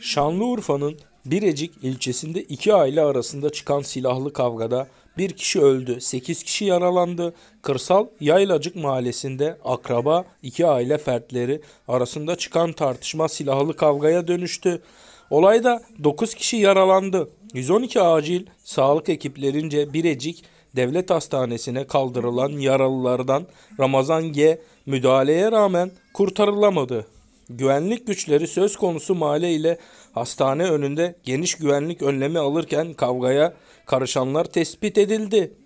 Şanlıurfa'nın Birecik ilçesinde iki aile arasında çıkan silahlı kavgada bir kişi öldü, sekiz kişi yaralandı. Kırsal Yaylacık mahallesinde akraba iki aile fertleri arasında çıkan tartışma silahlı kavgaya dönüştü. Olayda 9 kişi yaralandı. 112 acil sağlık ekiplerince Birecik Devlet Hastanesi'ne kaldırılan yaralılardan Ramazan G müdahaleye rağmen kurtarılamadı. Güvenlik güçleri söz konusu mahalle ile hastane önünde geniş güvenlik önlemi alırken kavgaya karışanlar tespit edildi.